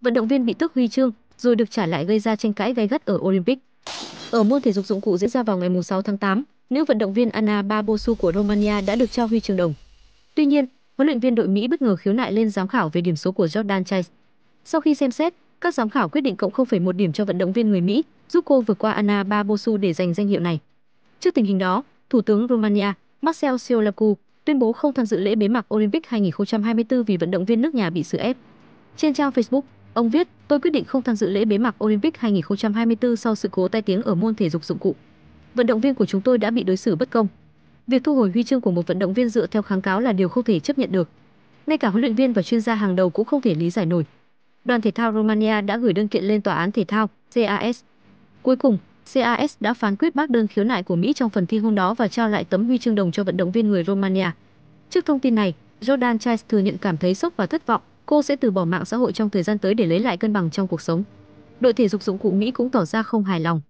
vận động viên bị tước huy chương rồi được trả lại gây ra tranh cãi gay gắt ở Olympic. Ở môn thể dục dụng cụ diễn ra vào ngày 6 tháng 8, nữ vận động viên Anna Babosu của Romania đã được trao huy chương đồng. Tuy nhiên, huấn luyện viên đội Mỹ bất ngờ khiếu nại lên giám khảo về điểm số của Jordan Chase. Sau khi xem xét, các giám khảo quyết định cộng 0,1 điểm cho vận động viên người Mỹ, giúp cô vượt qua Anna Babosu để giành danh hiệu này. Trước tình hình đó, Thủ tướng Romania Marcel Ciolacu tuyên bố không tham dự lễ bế mạc Olympic 2024 vì vận động viên nước nhà bị xử ép. Trên trang Facebook, Ông viết, tôi quyết định không tham dự lễ bế mạc Olympic 2024 sau sự cố tai tiếng ở môn thể dục dụng cụ. Vận động viên của chúng tôi đã bị đối xử bất công. Việc thu hồi huy chương của một vận động viên dựa theo kháng cáo là điều không thể chấp nhận được. Ngay cả huấn luyện viên và chuyên gia hàng đầu cũng không thể lý giải nổi. Đoàn thể thao Romania đã gửi đơn kiện lên tòa án thể thao CAS. Cuối cùng, CAS đã phán quyết bác đơn khiếu nại của Mỹ trong phần thi hôm đó và trao lại tấm huy chương đồng cho vận động viên người Romania. Trước thông tin này, Jordan Chais thừa nhận cảm thấy sốc và thất vọng cô sẽ từ bỏ mạng xã hội trong thời gian tới để lấy lại cân bằng trong cuộc sống đội thể dục dụng cụ Mỹ cũng tỏ ra không hài lòng